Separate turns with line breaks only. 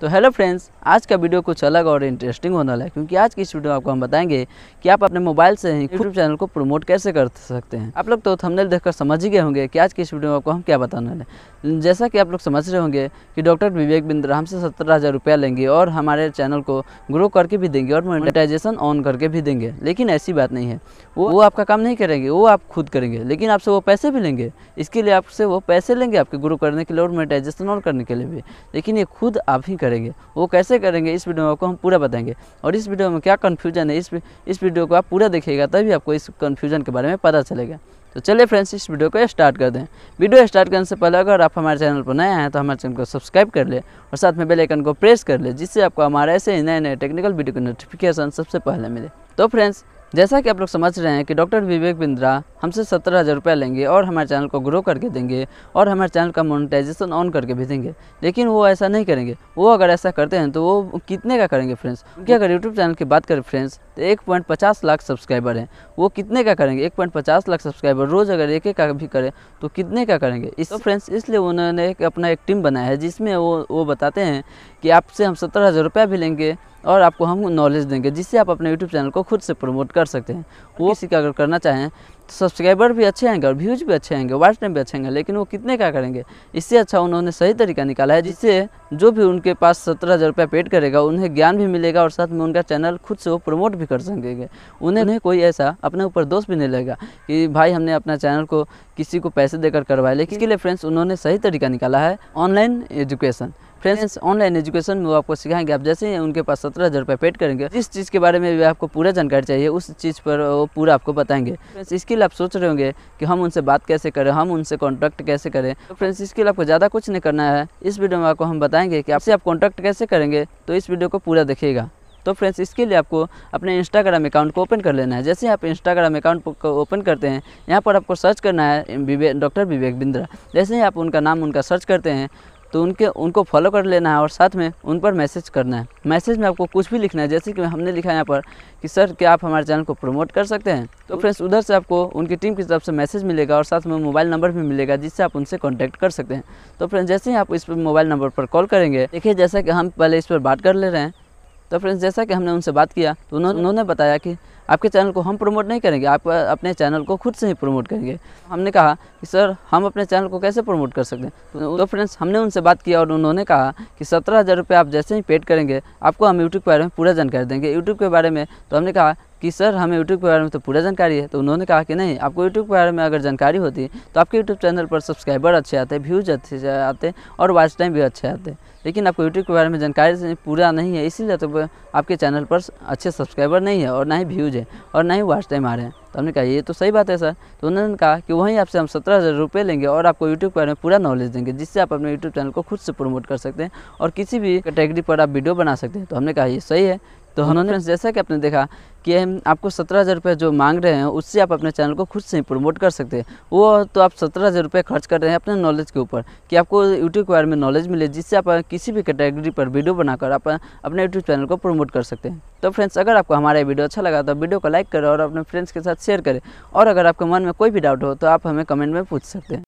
तो hello friends आज का वीडियो कुछ अलग और इंटरेस्टिंग होने वाला है क्योंकि आज की इस वीडियो में आपको हम बताएंगे कि आप अपने मोबाइल से ही यूट्यूब चैनल को प्रमोट कैसे कर सकते हैं आप लोग तो थंबनेल देखकर समझ ही गए होंगे कि आज की इस वीडियो में आपको हम क्या बताने वाले हैं जैसा कि आप लोग समझ रहे होंगे कि डॉक्टर विवेक बिंद्र हमसे सत्तर हज़ार रुपया लेंगे और हमारे चैनल को ग्रो करके भी देंगे और मोनिटाइजेशन ऑन करके भी देंगे लेकिन ऐसी बात नहीं है वो वो आपका काम नहीं करेंगे वो आप खुद करेंगे लेकिन आपसे वो पैसे भी लेंगे इसके लिए आपसे वो पैसे लेंगे आपके ग्रो करने के लिए और मोनिटाइजेशन ऑन करने के लिए भी लेकिन ये खुद आप ही करेंगे वो कैसे करेंगे इस वीडियो में आपको हम पूरा बताएंगे और इस वीडियो में क्या कन्फ्यूजन है इस इस वीडियो को आप पूरा देखिएगा तभी आपको इस कन्फ्यूजन के बारे में पता चलेगा तो चलिए फ्रेंड्स इस वीडियो को स्टार्ट कर दें वीडियो स्टार्ट करने से पहले अगर आप हमारे चैनल पर नए हैं तो हमारे चैनल को सब्सक्राइब कर लें और साथ में बेल आइकन को प्रेस कर लें जिससे आपको हमारे ऐसे नए नए टेक्निकल वीडियो के नोटिफिकेशन सबसे पहले मिले तो फ्रेंड्स जैसा कि आप लोग समझ रहे हैं कि डॉक्टर विवेक बिंद्रा हमसे सत्रह हज़ार रुपया लेंगे और हमारे चैनल को ग्रो करके देंगे और हमारे चैनल का मोनेटाइजेशन ऑन करके भी देंगे लेकिन वो ऐसा नहीं करेंगे वो अगर ऐसा करते हैं तो वो कितने का करेंगे फ्रेंड्स क्योंकि अगर यूट्यूब चैनल की बात करें फ्रेंड्स तो एक पॉइंट पचास लाख सब्सक्राइबर हैं वो कितने का करेंगे एक पॉइंट पचास लाख सब्सक्राइबर रोज़ अगर एक एक का भी करें तो कितने का करेंगे इस तो फ्रेंड्स इसलिए उन्होंने एक अपना एक टीम बनाया है जिसमें वो वो बताते हैं कि आपसे हम सत्रह हज़ार रुपया भी लेंगे और आपको हम नॉलेज देंगे जिससे आप अपने यूट्यूब चैनल को खुद से प्रमोट कर सकते हैं वो किसी का अगर करना चाहें तो सब्सक्राइबर भी अच्छे आएंगे और व्यूज भी अच्छे आएंगे वाच टाइम भी अच्छे आएंगे लेकिन वो कितने का करेंगे इससे अच्छा उन्होंने सही तरीका निकाला है जिससे जो भी उनके पास सत्रह हज़ार रुपया पेड करेगा उन्हें ज्ञान भी मिलेगा और साथ में उनका चैनल खुद से वो प्रमोट भी कर सकेंगे उन्हें नहीं कोई ऐसा अपने ऊपर दोष भी नहीं लगेगा कि भाई हमने अपना चैनल को किसी को पैसे देकर करवाया लेकिन इसके लिए फ्रेंड्स उन्होंने सही तरीका निकाला है online education friends online education में वो आपको सिखाएंगे आप जैसे ही उनके पास सत्रह हज़ार रुपये पेड करेंगे जिस चीज़ के बारे में भी आपको पूरा जानकारी चाहिए उस चीज़ पर वो पूरा आपको बताएंगे फ्रेंड्स इसके लिए आप सोच रहे होंगे कि हम उनसे बात कैसे करें हम उनसे कॉन्टैक्ट कैसे करें तो फ्रेंड्स इसके लिए आपको ज़्यादा कुछ नहीं करना है इस वीडियो में आपको हम बताएंगे कि आपसे आप कॉन्टैक्ट कैसे करेंगे तो इस वीडियो को पूरा देखिएगा तो फ्रेंड्स इसके लिए आपको अपने इंस्टाग्राम अकाउंट को ओपन कर लेना है जैसे आप इंस्टाग्राम अकाउंट को ओपन करते हैं यहाँ पर आपको सर्च करना है डॉक्टर विवेक बिंद्रा जैसे ही आप उनका नाम उनका सर्च करते हैं तो उनके उनको फॉलो कर लेना है और साथ में उन पर मैसेज करना है मैसेज में आपको कुछ भी लिखना है जैसे कि हमने लिखा है यहाँ पर कि सर क्या आप हमारे चैनल को प्रमोट कर सकते हैं तो फ्रेंड्स तो उधर से आपको उनकी टीम की तरफ से मैसेज मिलेगा और साथ में मोबाइल नंबर भी मिलेगा जिससे आप उनसे कॉन्टैक्ट कर सकते हैं तो फ्रेंड्स जैसे ही आप इस मोबाइल नंबर पर कॉल करेंगे देखिए जैसा कि हम पहले इस पर बात कर ले रहे हैं तो फ्रेंड्स जैसा कि हमने उनसे बात किया तो उन्होंने बताया कि आपके चैनल को हम प्रमोट नहीं करेंगे आप अपने चैनल को खुद से ही प्रमोट करेंगे हमने कहा कि सर हम अपने चैनल को कैसे प्रमोट कर सकते हैं तो फ्रेंड्स तो हमने उनसे बात किया और उन्होंने कहा कि सत्रह हज़ार रुपये आप जैसे ही पेड करेंगे आपको हम यूट्यूब के बारे में पूरा जानकारी देंगे यूट्यूब के बारे में तो हमने कहा कि सर हमें यूट्यूब के बारे में तो पूरा जानकारी है तो उन्होंने कहा कि नहीं आपको यूट्यूब के बारे में अगर जानकारी होती तो आपके यूट्यूब चैनल पर सब्सक्राइबर अच्छे आते व्यूज़ अच्छे आते और वॉच टाइम भी अच्छे आते लेकिन आपको यूट्यूब के बारे में जानकारी पूरा नहीं है इसीलिए तो आपके चैनल पर अच्छे सब्सक्राइबर नहीं है और ना ही व्यूज़ मुझे और ना ही वास्ते मारे तो हमने कहा ये तो सही बात है सर तो उन्होंने कहा कि वहीं आपसे हम सत्रह हज़ार रुपये लेंगे और आपको यूट्यूब के बारे में पूरा नॉलेज देंगे जिससे आप अपने यूट्यूब चैनल को खुद से प्रमोट कर सकते हैं और किसी भी कैटेगरी पर आप वीडियो बना सकते हैं तो हमने कहा ये सही है तो उन्होंने जैसा कि आपने देखा कि आपको सत्रह हज़ार रुपये जो मांग रहे हैं उससे आप अपने चैनल को खुद से ही प्रमोट कर सकते हैं वो तो आप सत्रह हज़ार रुपये खर्च कर रहे हैं अपने नॉलेज के ऊपर कि आपको यूट्यूब के बारे में नॉलेज मिले जिससे आप किसी भी कैटेगरी पर वीडियो बनाकर आप अपने यूट्यूब चैनल को प्रमोट कर सकते हैं तो फ्रेंड्स अगर आपको हमारा वीडियो अच्छा लगा तो वीडियो को लाइक करें और अपने फ्रेंड्स के साथ शेयर करें और अगर आपके मन में कोई भी डाउट हो तो आप हमें कमेंट में पूछ सकते हैं